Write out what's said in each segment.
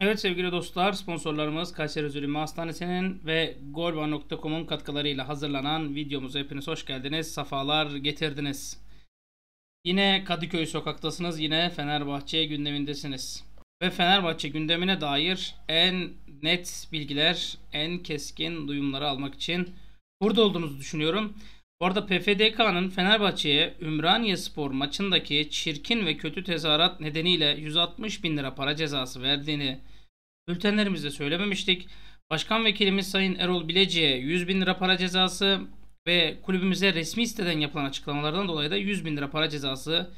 Evet sevgili dostlar sponsorlarımız Kayseri Üzülümü Hastanesi'nin ve golba.com'un katkılarıyla hazırlanan videomuza hepiniz hoş geldiniz. Safalar getirdiniz. Yine Kadıköy sokaktasınız. Yine Fenerbahçe gündemindesiniz. Ve Fenerbahçe gündemine dair en net bilgiler, en keskin duyumları almak için burada olduğunuzu düşünüyorum. Bu arada PFDK'nın Fenerbahçe'ye Ümraniye Spor maçındaki çirkin ve kötü tezahürat nedeniyle 160 bin lira para cezası verdiğini bültenlerimizde söylememiştik. Başkan vekilimiz Sayın Erol Bileci'ye 100 bin lira para cezası ve kulübümüze resmi siteden yapılan açıklamalardan dolayı da 100 bin lira para cezası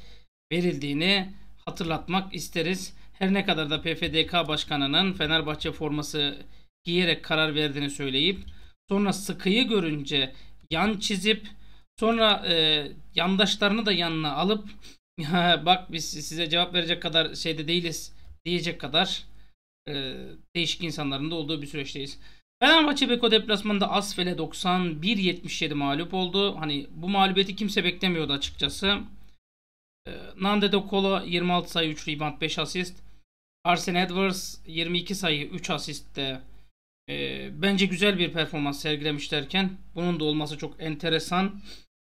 verildiğini hatırlatmak isteriz. Her ne kadar da PFDK başkanının Fenerbahçe forması giyerek karar verdiğini söyleyip sonra sıkıyı görünce yan çizip sonra e, yandaşlarını da yanına alıp bak biz size cevap verecek kadar şeyde değiliz diyecek kadar e, değişik insanların da olduğu bir süreçteyiz. Fenerbahçe Beko deplasmanında Asfel'e 91-77 mağlup oldu. Hani bu mağlubiyeti kimse beklemiyordu açıkçası. E, Nande Dokola 26 sayı 3 rebound 5 asist. Arsene Edwards 22 sayı 3 asistte e, bence güzel bir performans sergilemişlerken bunun da olması çok enteresan.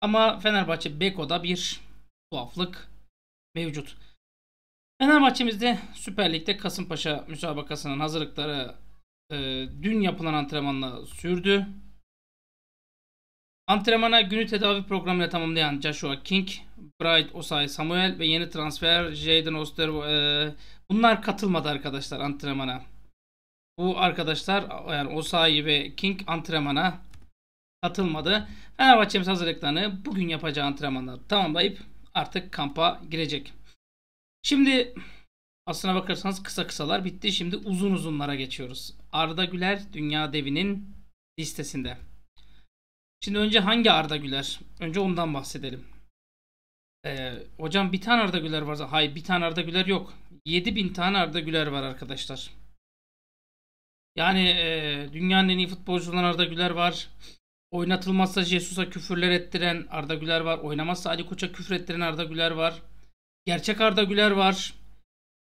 Ama Fenerbahçe Beko'da bir tuhaflık mevcut. Fenerbahçe'mizde Süper Lig'de Kasımpaşa müsabakasının hazırlıkları e, dün yapılan antrenmanla sürdü. Antrenmana günü tedavi programıyla tamamlayan Joshua King, Bright Osay Samuel ve yeni transfer Jaden Oster e, bunlar katılmadı arkadaşlar antrenmana. Bu arkadaşlar yani Osayi ve King antrenmana katılmadı. Fenerbahçe'miz hazırlıklarını bugün yapacağı antrenmanları tamamlayıp artık kampa girecek. Şimdi aslına bakarsanız kısa kısalar bitti. Şimdi uzun uzunlara geçiyoruz. Arda Güler Dünya Devi'nin listesinde. Şimdi önce hangi Arda Güler? Önce ondan bahsedelim. Ee, hocam bir tane Arda Güler var. Hayır bir tane Arda Güler yok. 7000 tane Arda Güler var arkadaşlar. Yani e, dünyanın en iyi futbolcularından Arda Güler var. Oynatılmazsa Jesus'a küfürler ettiren Arda Güler var. Oynamazsa Ali Koç'a küfür ettiren Arda Güler var. Gerçek Arda Güler var.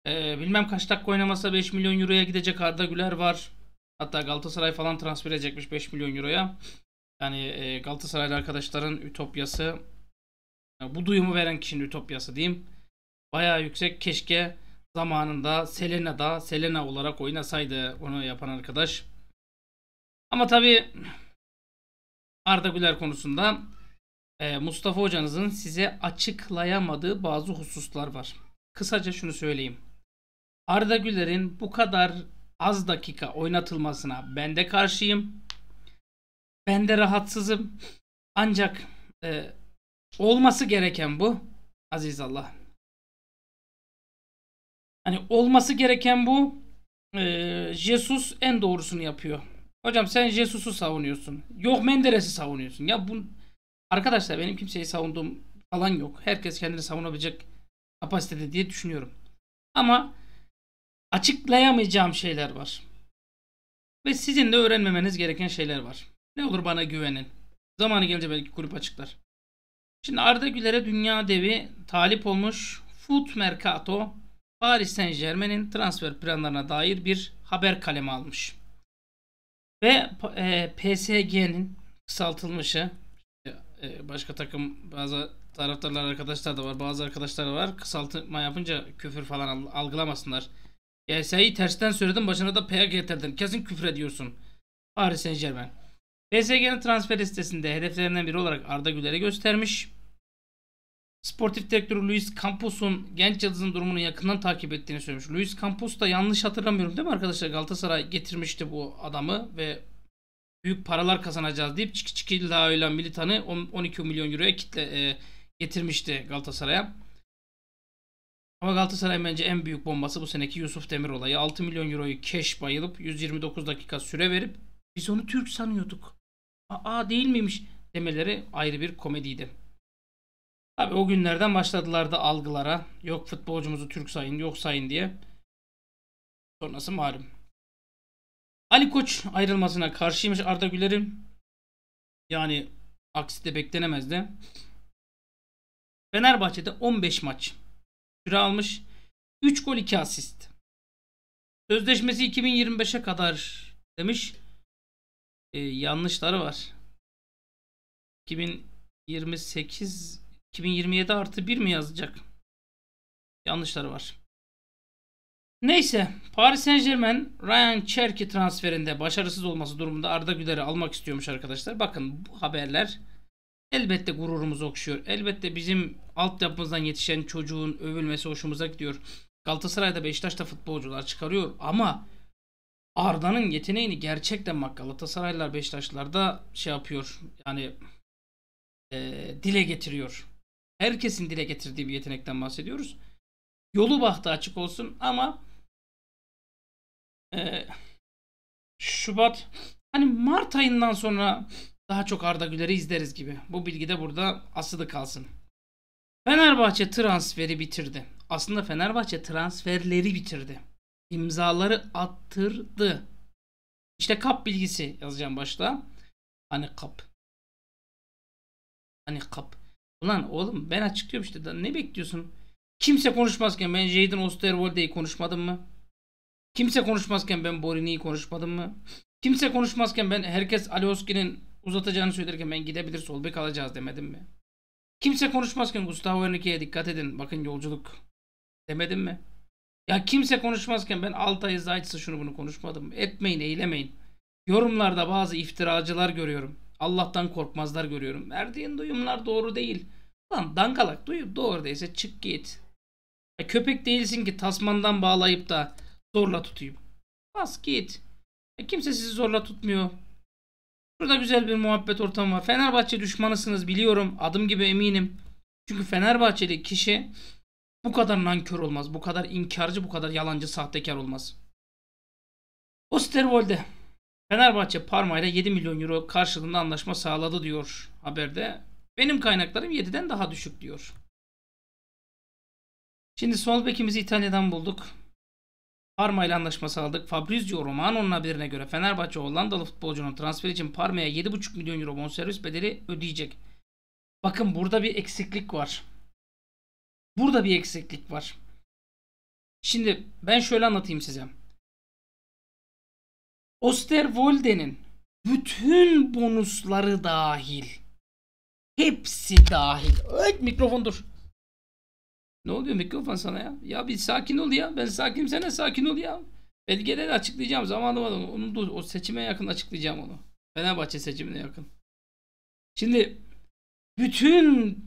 E, bilmem kaç dakika oynamasa 5 milyon euroya gidecek Arda Güler var. Hatta Galatasaray falan transfer edecekmiş 5 milyon euroya. Yani e, Galatasaraylı arkadaşların ütopyası bu duyumu veren kişinin ütopyası diyeyim. Bayağı yüksek. Keşke zamanında Selena'da Selena olarak oynasaydı onu yapan arkadaş. Ama tabi Arda Güler konusunda e, Mustafa hocanızın size açıklayamadığı bazı hususlar var. Kısaca şunu söyleyeyim. Arda Güler'in bu kadar az dakika oynatılmasına ben de karşıyım. Ben de rahatsızım. Ancak e, olması gereken bu. Aziz Allah. Hani olması gereken bu. Ee, Jesus en doğrusunu yapıyor. Hocam sen Jesus'u savunuyorsun. Yok Menderes'i savunuyorsun. Ya bu arkadaşlar benim kimseyi savunduğum alan yok. Herkes kendini savunabilecek kapasitede diye düşünüyorum. Ama açıklayamayacağım şeyler var. Ve sizin de öğrenmemeniz gereken şeyler var. Ne olur bana güvenin. Zamanı gelince belki kulüp açıklar. Şimdi Arda Güler'e dünya devi talip olmuş. Foot Mercato Paris Saint Germain'in transfer planlarına dair bir haber kalemi almış. Ve e, PSG'nin kısaltılmışı e, e, başka takım bazı taraftarlar arkadaşlar da var bazı arkadaşlar da var kısaltma yapınca küfür falan algılamasınlar. GS'yi tersten söyledim başına da P getirdin kesin küfür ediyorsun. Paris Saint Germain. PSG'nin transfer listesinde hedeflerinden biri olarak Arda Güler'i göstermiş sportif direktörü Luis Campos'un genç yıldızın durumunu yakından takip ettiğini söylemiş. Luis Campos da yanlış hatırlamıyorum değil mi arkadaşlar? Galatasaray getirmişti bu adamı ve büyük paralar kazanacağız deyip Çiki Çiki Lao'yla Militan'ı 12 milyon euroya kitle e, getirmişti Galatasaray'a. Ama Galatasaray bence en büyük bombası bu seneki Yusuf Demir olayı. 6 milyon euroyu keş bayılıp 129 dakika süre verip biz onu Türk sanıyorduk. Aa değil miymiş demeleri ayrı bir komediydi. Abi o günlerden başladılar da algılara. Yok futbolcumuzu Türk sayın, yok sayın diye. Sonrası malum. Ali Koç ayrılmasına karşıymış Arda Güler'in. Yani aksi de beklenemezdi. Fenerbahçe'de 15 maç süre almış. 3 gol 2 asist. Sözleşmesi 2025'e kadar demiş. Ee, yanlışları var. 2028 2027 artı 1 mi yazacak? Yanlışları var. Neyse Paris Saint Germain Ryan Cherki transferinde başarısız olması durumunda Arda Güler'i almak istiyormuş arkadaşlar. Bakın bu haberler elbette gururumuz okşuyor. Elbette bizim altyapımızdan yetişen çocuğun övülmesi hoşumuza gidiyor. Galatasaray'da Beşiktaş'ta futbolcular çıkarıyor ama Arda'nın yeteneğini gerçekten bak Galatasaraylar Beşiktaşlılar da şey yapıyor yani e, dile getiriyor herkesin dile getirdiği bir yetenekten bahsediyoruz. Yolu bahtı açık olsun ama e, Şubat hani Mart ayından sonra daha çok Arda Güler'i izleriz gibi. Bu bilgi de burada asılı kalsın. Fenerbahçe transferi bitirdi. Aslında Fenerbahçe transferleri bitirdi. İmzaları attırdı. İşte kap bilgisi yazacağım başta. Hani kap. Hani kap. Ulan oğlum ben açıklıyorum işte. Ne bekliyorsun? Kimse konuşmazken ben Jaden Osterwolde'yi konuşmadım mı? Kimse konuşmazken ben Borini'yi konuşmadım mı? Kimse konuşmazken ben herkes Alioski'nin uzatacağını söylerken ben gidebilir sol bek alacağız demedim mi? Kimse konuşmazken Gustavo Henrique'ye dikkat edin bakın yolculuk demedim mi? Ya kimse konuşmazken ben Altay'ı Zayt'sı şunu bunu konuşmadım. Etmeyin eylemeyin. Yorumlarda bazı iftiracılar görüyorum. Allah'tan korkmazlar görüyorum. Verdiğin duyumlar doğru değil. Lan dangalak duyup doğru değilse çık git. Ya köpek değilsin ki tasmandan bağlayıp da zorla tutayım. Bas git. Ya kimse sizi zorla tutmuyor. Burada güzel bir muhabbet ortamı var. Fenerbahçe düşmanısınız biliyorum. Adım gibi eminim. Çünkü Fenerbahçeli kişi bu kadar nankör olmaz. Bu kadar inkarcı, bu kadar yalancı, sahtekar olmaz. Osterwolde Fenerbahçe parmayla 7 milyon euro karşılığında anlaşma sağladı diyor haberde. Benim kaynaklarım 7'den daha düşük diyor. Şimdi sol bekimizi İtalya'dan bulduk. Parma ile anlaşma sağladık. Fabrizio Romano'nun haberine göre Fenerbahçe Hollandalı futbolcunun transferi için Parma'ya 7,5 milyon euro bonservis bedeli ödeyecek. Bakın burada bir eksiklik var. Burada bir eksiklik var. Şimdi ben şöyle anlatayım size. Osterwolde'nin bütün bonusları dahil. Hepsi dahil. Evet mikrofon dur. Ne oluyor mikrofon sana ya? Ya bir sakin ol ya. Ben sakinim sana sakin ol ya. Belgeleri açıklayacağım. Zamanı var onu. dur. O seçime yakın açıklayacağım onu. Fenerbahçe seçimine yakın. Şimdi bütün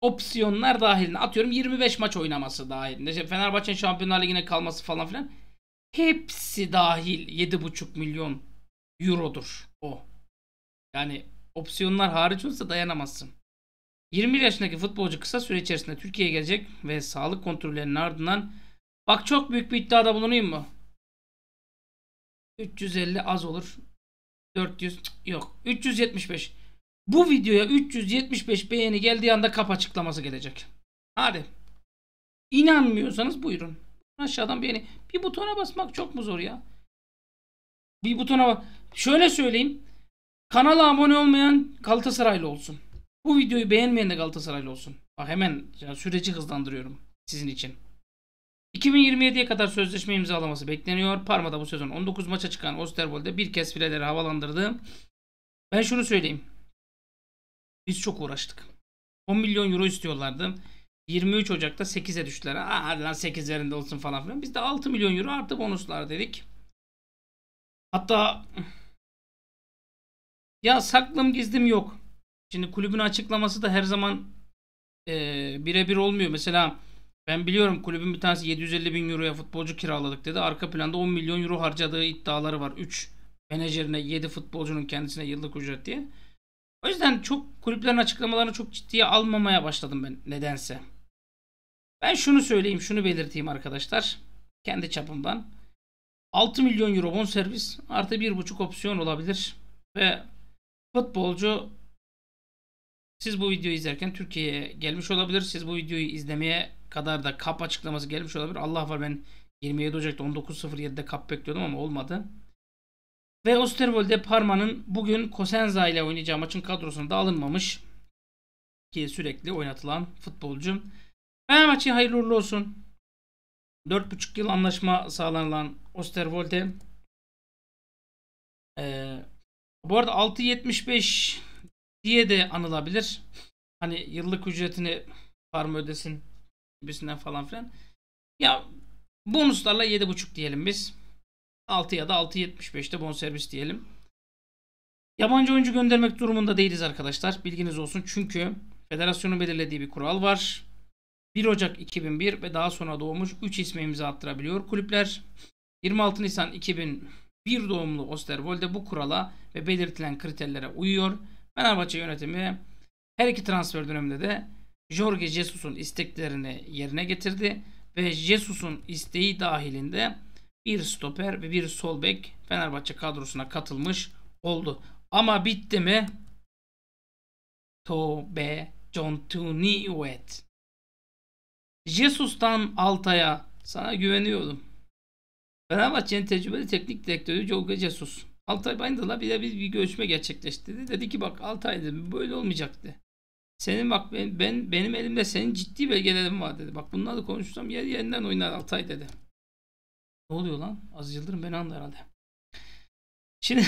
opsiyonlar dahil. atıyorum 25 maç oynaması dahil. İşte Fenerbahçe'nin Şampiyonlar Ligi'ne kalması falan filan hepsi dahil 7,5 milyon eurodur o. Yani opsiyonlar hariç olsa dayanamazsın. 21 yaşındaki futbolcu kısa süre içerisinde Türkiye'ye gelecek ve sağlık kontrollerinin ardından bak çok büyük bir iddiada bulunayım mı? 350 az olur. 400 yok. 375. Bu videoya 375 beğeni geldiği anda kap açıklaması gelecek. Hadi. İnanmıyorsanız buyurun. Aşağıdan beğeni. Bir butona basmak çok mu zor ya? Bir butona bak. Şöyle söyleyeyim. Kanala abone olmayan Galatasaraylı olsun. Bu videoyu beğenmeyen de Galatasaraylı olsun. Bak hemen yani süreci hızlandırıyorum sizin için. 2027'ye kadar sözleşme imzalaması bekleniyor. Parma'da bu sezon 19 maça çıkan Osterwold'e bir kez fileleri havalandırdı. Ben şunu söyleyeyim. Biz çok uğraştık. 10 milyon euro istiyorlardı. 23 Ocak'ta 8'e düştüler. Aa, hadi lan 8'lerinde olsun falan filan. Biz de 6 milyon euro artı bonuslar dedik. Hatta ya saklım gizlim yok. Şimdi kulübün açıklaması da her zaman e, birebir olmuyor. Mesela ben biliyorum kulübün bir tanesi 750 bin euroya futbolcu kiraladık dedi. Arka planda 10 milyon euro harcadığı iddiaları var. 3 menajerine 7 futbolcunun kendisine yıllık ücret diye. O yüzden çok kulüplerin açıklamalarını çok ciddiye almamaya başladım ben nedense. Ben şunu söyleyeyim, şunu belirteyim arkadaşlar. Kendi çapımdan. 6 milyon euro bon servis artı 1,5 opsiyon olabilir. Ve futbolcu siz bu videoyu izlerken Türkiye'ye gelmiş olabilir. Siz bu videoyu izlemeye kadar da kap açıklaması gelmiş olabilir. Allah var ben 27 Ocak'ta 19.07'de kap bekliyordum ama olmadı. Ve Osterwolde Parma'nın bugün Cosenza ile oynayacağı maçın kadrosuna da alınmamış. Ki sürekli oynatılan futbolcu. Fenerbahçe hayırlı uğurlu olsun. 4,5 yıl anlaşma sağlanılan Osterwolde. Ee, bu arada 6.75 diye de anılabilir. Hani yıllık ücretini Parma ödesin gibisinden falan filan. Ya bonuslarla 7.5 diyelim biz. 6 ya da 6.75'te bonservis diyelim. Yabancı oyuncu göndermek durumunda değiliz arkadaşlar. Bilginiz olsun. Çünkü federasyonun belirlediği bir kural var. 1 Ocak 2001 ve daha sonra doğmuş 3 isme imza attırabiliyor kulüpler. 26 Nisan 2001 doğumlu Osterwolde bu kurala ve belirtilen kriterlere uyuyor. Fenerbahçe yönetimi her iki transfer döneminde de Jorge Jesus'un isteklerini yerine getirdi ve Jesus'un isteği dahilinde bir stoper ve bir sol bek Fenerbahçe kadrosuna katılmış oldu. Ama bitti mi? Tobe John Tuniwet. Jesus'tan Altay'a sana güveniyordum. Fenerbahçe'nin tecrübeli teknik direktörü Jorge Jesus. Altay Bayındır'la bile bir, bir görüşme gerçekleştirdi. Dedi ki bak Altay dedim, böyle olmayacaktı. Senin bak ben, ben benim elimde senin ciddi belgelerin var dedi. Bak bunları konuşsam yer yerinden oynar Altay dedi. Ne oluyor lan? Az Yıldırım beni andı herhalde. Şimdi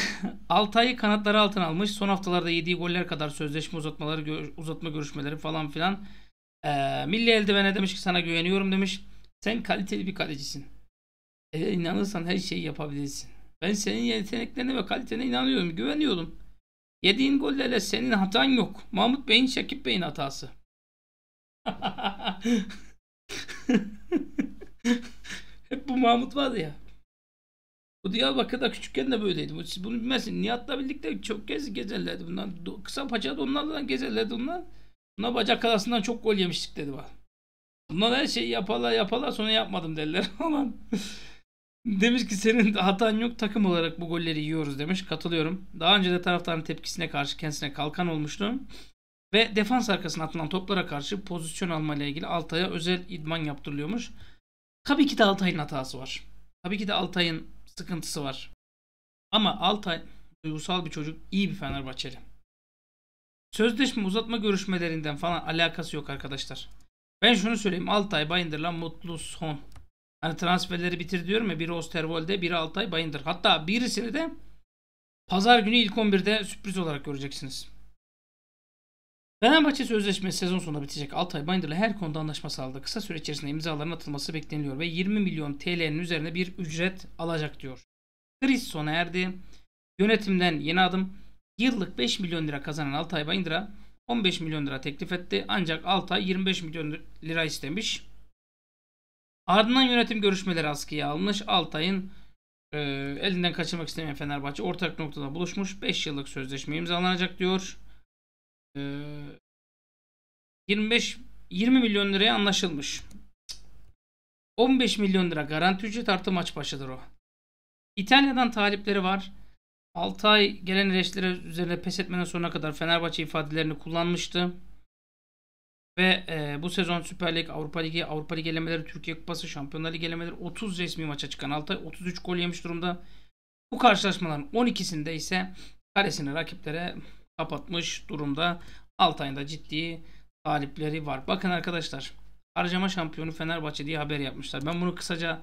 Altay'ı kanatları altına almış. Son haftalarda yediği goller kadar sözleşme uzatmaları, uzatma görüşmeleri falan filan. Ee, milli eldivene demiş ki sana güveniyorum demiş. Sen kaliteli bir kalecisin. Eğer inanırsan her şeyi yapabilirsin. Ben senin yeteneklerine ve kalitene inanıyorum. güveniyorum. Yediğin gollerle senin hatan yok. Mahmut Bey'in Şakip Bey'in hatası. Hep bu Mahmut vardı ya. Bu Diyarbakır'da küçükken de böyleydi. Siz bunu bilmezsiniz. Nihat'la birlikte çok kez gezerlerdi bunlar. Kısa paçada onlardan gezerlerdi onlar. Bunlar bacak arasından çok gol yemiştik dedi bana. Bunlar her şeyi yaparlar yaparlar sonra yapmadım derler. Aman. demiş ki senin hatan yok takım olarak bu golleri yiyoruz demiş. Katılıyorum. Daha önce de taraftarın tepkisine karşı kendisine kalkan olmuştu. Ve defans arkasına atılan toplara karşı pozisyon alma ile ilgili Altay'a özel idman yaptırılıyormuş. Tabii ki de Altay'ın hatası var. Tabii ki de Altay'ın sıkıntısı var. Ama Altay duygusal bir çocuk, iyi bir Fenerbahçeli. Sözleşme uzatma görüşmelerinden falan alakası yok arkadaşlar. Ben şunu söyleyeyim. Altay Bayındır'la mutlu son. Hani transferleri bitir diyorum ya. Biri Osterwolde, biri Altay Bayındır. Hatta birisini de pazar günü ilk 11'de sürpriz olarak göreceksiniz. Fenerbahçe sözleşmesi sezon sonunda bitecek Altay Bayındır'la her konuda anlaşma sağladı. Kısa süre içerisinde imzaların atılması bekleniyor ve 20 milyon TL'nin üzerine bir ücret alacak diyor. Kriz sona erdi. Yönetimden yeni adım. Yıllık 5 milyon lira kazanan Altay Bayındır'a 15 milyon lira teklif etti. Ancak Altay 25 milyon lira istemiş. Ardından yönetim görüşmeleri askıya alınmış. Altay'ın e, elinden kaçırmak istemeyen Fenerbahçe ortak noktada buluşmuş. 5 yıllık sözleşme imzalanacak diyor. 25 20 milyon liraya anlaşılmış. 15 milyon lira garanti ücret artı maç başıdır o. İtalya'dan talipleri var. 6 ay gelen eleştiri üzerine pes etmeden sonuna kadar Fenerbahçe ifadelerini kullanmıştı. Ve e, bu sezon Süper Lig, Avrupa Ligi, Avrupa Ligi elemeleri, Türkiye Kupası, Şampiyonlar Ligi elemeleri 30 resmi maça çıkan Altay 33 gol yemiş durumda. Bu karşılaşmaların 12'sinde ise karesini rakiplere kapatmış durumda. Altay'ın da ciddi talipleri var. Bakın arkadaşlar harcama şampiyonu Fenerbahçe diye haber yapmışlar. Ben bunu kısaca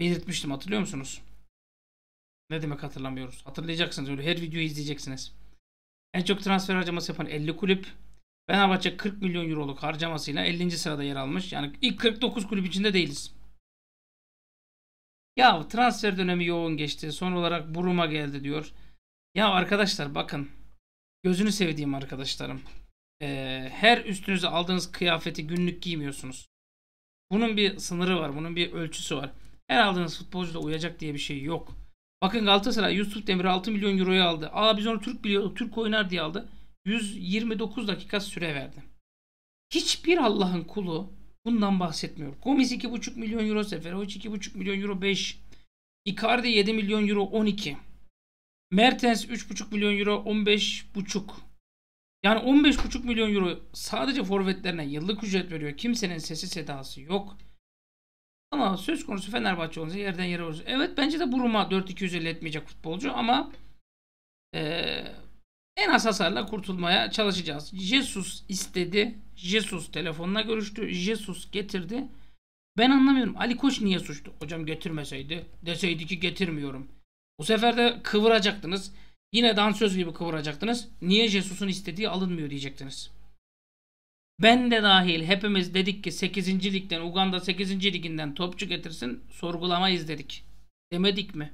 belirtmiştim hatırlıyor musunuz? Ne demek hatırlamıyoruz? Hatırlayacaksınız öyle her videoyu izleyeceksiniz. En çok transfer harcaması yapan 50 kulüp. Fenerbahçe 40 milyon euroluk harcamasıyla 50. sırada yer almış. Yani ilk 49 kulüp içinde değiliz. Ya transfer dönemi yoğun geçti. Son olarak Buruma geldi diyor. Ya arkadaşlar bakın Gözünü sevdiğim arkadaşlarım. Ee, her üstünüze aldığınız kıyafeti günlük giymiyorsunuz. Bunun bir sınırı var. Bunun bir ölçüsü var. Her aldığınız futbolcu uyacak diye bir şey yok. Bakın Galatasaray Yusuf Demir 6 milyon euroya aldı. Aa biz onu Türk biliyorduk. Türk oynar diye aldı. 129 dakika süre verdi. Hiçbir Allah'ın kulu bundan bahsetmiyor. Gomis 2,5 milyon euro sefer. Hoç 2,5 milyon euro 5. Icardi 7 milyon euro 12. Mertens 3,5 milyon euro 15,5 yani 15,5 milyon euro sadece forvetlerine yıllık ücret veriyor. Kimsenin sesi sedası yok. Ama söz konusu Fenerbahçe olunca yerden yere vurur. Evet bence de Buruma 4-250 etmeyecek futbolcu ama ee, en az hasarla kurtulmaya çalışacağız. Jesus istedi. Jesus telefonla görüştü. Jesus getirdi. Ben anlamıyorum. Ali Koç niye suçtu? Hocam getirmeseydi. Deseydi ki getirmiyorum. Bu sefer de kıvıracaktınız. Yine dansöz gibi kıvıracaktınız. Niye Jesus'un istediği alınmıyor diyecektiniz. Ben de dahil hepimiz dedik ki 8. ligden Uganda 8. liginden topçu getirsin sorgulamayız dedik. Demedik mi?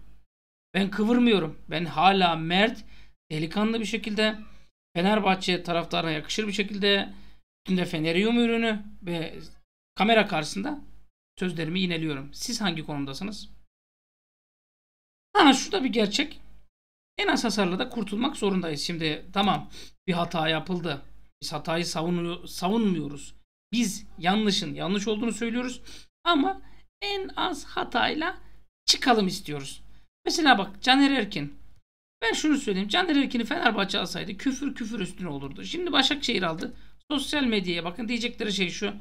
Ben kıvırmıyorum. Ben hala mert, delikanlı bir şekilde Fenerbahçe taraftarına yakışır bir şekilde bütün de Fenerium ürünü ve kamera karşısında sözlerimi ineliyorum. Siz hangi konumdasınız? Ha şu da bir gerçek. En az hasarla da kurtulmak zorundayız. Şimdi tamam bir hata yapıldı. Biz hatayı savunmuyoruz. Biz yanlışın yanlış olduğunu söylüyoruz. Ama en az hatayla çıkalım istiyoruz. Mesela bak Caner Erkin. Ben şunu söyleyeyim. Caner Erkin'i Fenerbahçe alsaydı küfür küfür üstüne olurdu. Şimdi Başakşehir aldı. Sosyal medyaya bakın diyecekleri şey şu.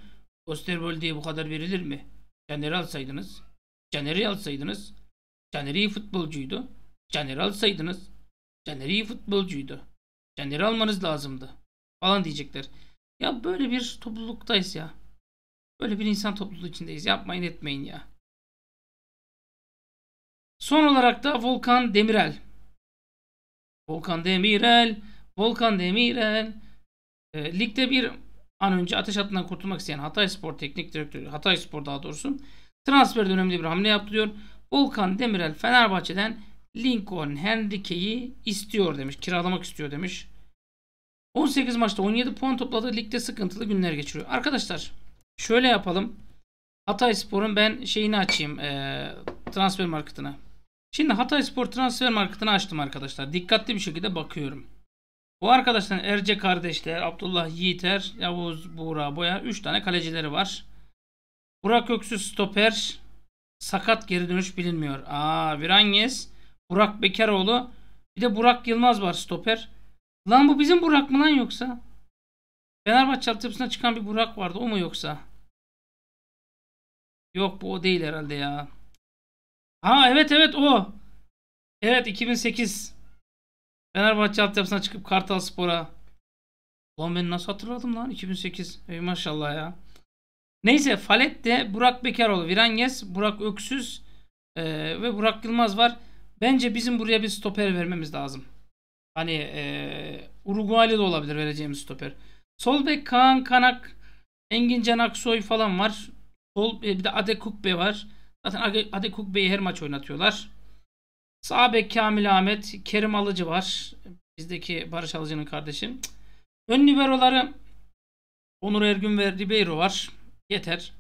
Osterbol diye bu kadar verilir mi? Caner'i alsaydınız. Caner'i alsaydınız. Caner iyi futbolcuydu. Caner'i alsaydınız. Caner iyi futbolcuydu. Caner'i almanız lazımdı. Falan diyecekler. Ya böyle bir topluluktayız ya. Böyle bir insan topluluğu içindeyiz. Yapmayın etmeyin ya. Son olarak da Volkan Demirel. Volkan Demirel. Volkan Demirel. E, ligde bir an önce ateş hattından kurtulmak isteyen Hatay Spor Teknik Direktörü, Hatay Spor daha doğrusu transfer döneminde bir hamle yaptırıyor. Volkan Demirel Fenerbahçe'den Lincoln Henrique'yi istiyor demiş. Kiralamak istiyor demiş. 18 maçta 17 puan topladı. Ligde sıkıntılı günler geçiriyor. Arkadaşlar şöyle yapalım. Hatay Spor'un ben şeyini açayım. E, transfer marketine. Şimdi Hatay Spor transfer marketini açtım arkadaşlar. Dikkatli bir şekilde bakıyorum. Bu arkadaşlar Erce kardeşler, Abdullah Yiğiter, Yavuz Buğra Boya 3 tane kalecileri var. Burak Öksüz stoper, Sakat geri dönüş bilinmiyor. Aa Viranyes, Burak Bekaroğlu bir de Burak Yılmaz var stoper. Lan bu bizim Burak mı lan yoksa? Fenerbahçe altyapısına çıkan bir Burak vardı o mu yoksa? Yok bu o değil herhalde ya. Ha evet evet o. Evet 2008. Fenerbahçe altyapısına çıkıp Kartal Spor'a. Lan ben nasıl hatırladım lan 2008. Ey maşallah ya. Neyse Falet'te Burak Bekaroğlu, Viranyes, Burak Öksüz e, ve Burak Yılmaz var. Bence bizim buraya bir stoper vermemiz lazım. Hani e, Uruguaylı da olabilir vereceğimiz stoper. Sol bek Kaan Kanak, Engin Can Aksoy falan var. Sol e, bir de Adekukbe var. Zaten Adekukbe'yi her maç oynatıyorlar. Sağ bek Kamil Ahmet, Kerim Alıcı var. Bizdeki Barış Alıcı'nın kardeşi. Ön liberoları Onur Ergün ve Ribeiro var. Yeter.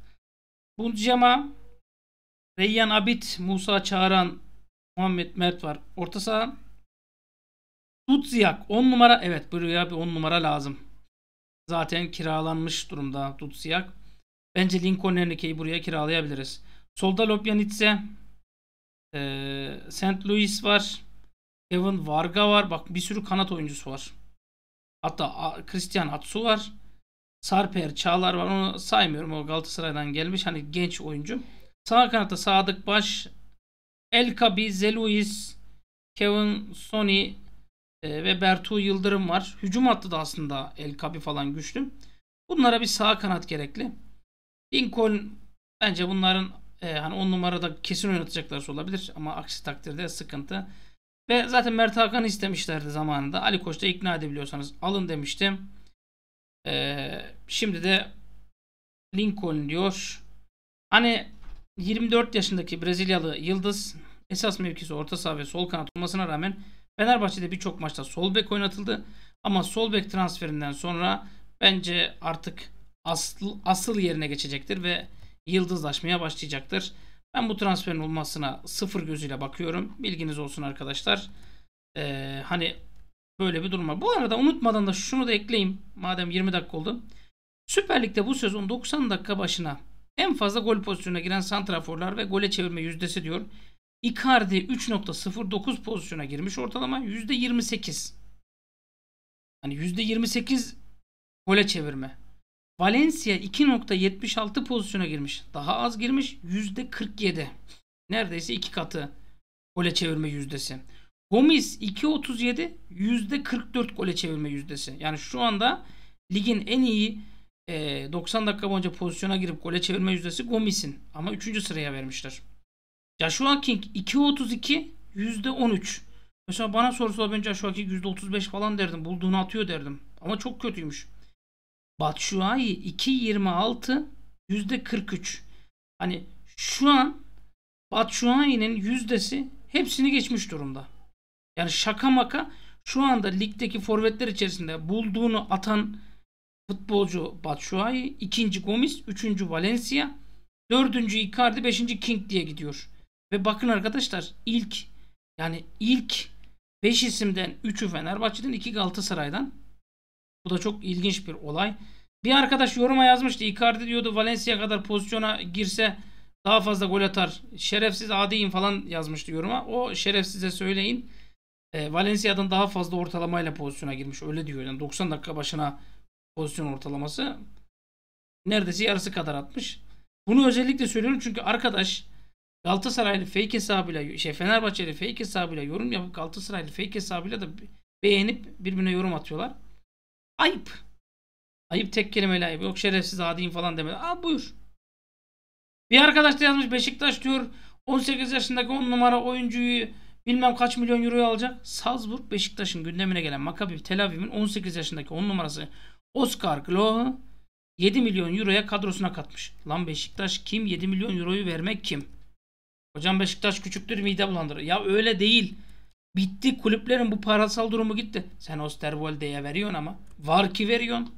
Bulcama Reyyan Abit, Musa Çağıran, Muhammed Mert var. Orta saha. Dutsiyak 10 numara. Evet buraya bir 10 numara lazım. Zaten kiralanmış durumda Dutsiyak. Bence Lincoln Henrique'yi buraya kiralayabiliriz. Solda Lopyanitse. Ee, St. Louis var. Kevin Varga var. Bak bir sürü kanat oyuncusu var. Hatta Christian Atsu var. Sarper, Çağlar var onu saymıyorum. O Galatasaray'dan gelmiş hani genç oyuncu. Sağ kanatta Sadık Baş, El Kabi, Zeluis, Kevin Sony e, ve Bertu Yıldırım var. Hücum hattı da aslında El Kabi falan güçlü. Bunlara bir sağ kanat gerekli. Lincoln bence bunların e, hani 10 numarada kesin oynatacaklar olabilir ama aksi takdirde sıkıntı. Ve zaten Mert Hakan istemişlerdi zamanında. Ali Koç'ta ikna edebiliyorsanız alın demiştim. Ee, şimdi de Lincoln diyor. Hani 24 yaşındaki Brezilyalı Yıldız esas mevkisi orta saha ve sol kanat olmasına rağmen Fenerbahçe'de birçok maçta sol bek oynatıldı. Ama sol bek transferinden sonra bence artık asıl, asıl yerine geçecektir ve yıldızlaşmaya başlayacaktır. Ben bu transferin olmasına sıfır gözüyle bakıyorum. Bilginiz olsun arkadaşlar. Ee, hani Böyle bir durum var. Bu arada unutmadan da şunu da ekleyeyim. Madem 20 dakika oldu. Süper Lig'de bu sezon 90 dakika başına en fazla gol pozisyonuna giren santraforlar ve gole çevirme yüzdesi diyor. Icardi 3.09 pozisyona girmiş ortalama %28. Hani %28 gole çevirme. Valencia 2.76 pozisyona girmiş. Daha az girmiş %47. Neredeyse iki katı gole çevirme yüzdesi. Gomis 2.37 %44 gole çevirme yüzdesi. Yani şu anda ligin en iyi 90 e, dakika boyunca pozisyona girip gole çevirme yüzdesi Gomis'in. Ama 3. sıraya vermişler. Joshua King 2.32 %13. Mesela bana sorsalar ben Joshua King %35 falan derdim. Bulduğunu atıyor derdim. Ama çok kötüymüş. Batshuayi 2.26 %43. Hani şu an Batshuayi'nin yüzdesi hepsini geçmiş durumda. Yani şaka maka şu anda ligdeki forvetler içerisinde bulduğunu atan futbolcu Batshuayi, ikinci Gomis, üçüncü Valencia, dördüncü Icardi, beşinci King diye gidiyor. Ve bakın arkadaşlar ilk yani ilk beş isimden üçü Fenerbahçe'den iki Galatasaray'dan. Bu da çok ilginç bir olay. Bir arkadaş yoruma yazmıştı. Icardi diyordu Valencia kadar pozisyona girse daha fazla gol atar. Şerefsiz adiyim falan yazmıştı yoruma. O şerefsize söyleyin. E, Valencia'dan daha fazla ortalamayla pozisyona girmiş. Öyle diyor. Yani 90 dakika başına pozisyon ortalaması neredeyse yarısı kadar atmış. Bunu özellikle söylüyorum çünkü arkadaş Galatasaraylı fake hesabıyla şey Fenerbahçeli fake hesabıyla yorum yapıp Galatasaraylı fake hesabıyla da beğenip birbirine yorum atıyorlar. Ayıp. Ayıp tek kelimeyle ayıp. Yok şerefsiz adiyim falan demedi. Al buyur. Bir arkadaş da yazmış Beşiktaş diyor 18 yaşındaki 10 numara oyuncuyu bilmem kaç milyon euroyu alacak. Salzburg Beşiktaş'ın gündemine gelen Makabi Tel Aviv'in 18 yaşındaki 10 numarası Oscar Gloho 7 milyon euroya kadrosuna katmış. Lan Beşiktaş kim? 7 milyon euroyu vermek kim? Hocam Beşiktaş küçüktür mide bulandırır. Ya öyle değil. Bitti kulüplerin bu parasal durumu gitti. Sen Osterwolde'ye veriyorsun ama. Var ki veriyorsun.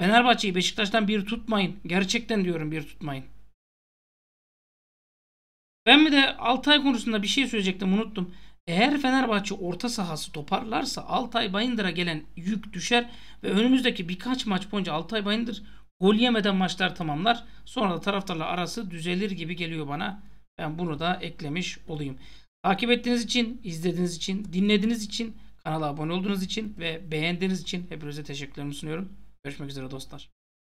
Fenerbahçe'yi Beşiktaş'tan bir tutmayın. Gerçekten diyorum bir tutmayın. Ben bir de Altay konusunda bir şey söyleyecektim unuttum. Eğer Fenerbahçe orta sahası toparlarsa Altay Bayındır'a gelen yük düşer ve önümüzdeki birkaç maç boyunca Altay Bayındır gol yemeden maçlar tamamlar. Sonra da taraftarla arası düzelir gibi geliyor bana. Ben bunu da eklemiş olayım. Takip ettiğiniz için, izlediğiniz için, dinlediğiniz için, kanala abone olduğunuz için ve beğendiğiniz için hepinize teşekkürlerimi sunuyorum. Görüşmek üzere dostlar.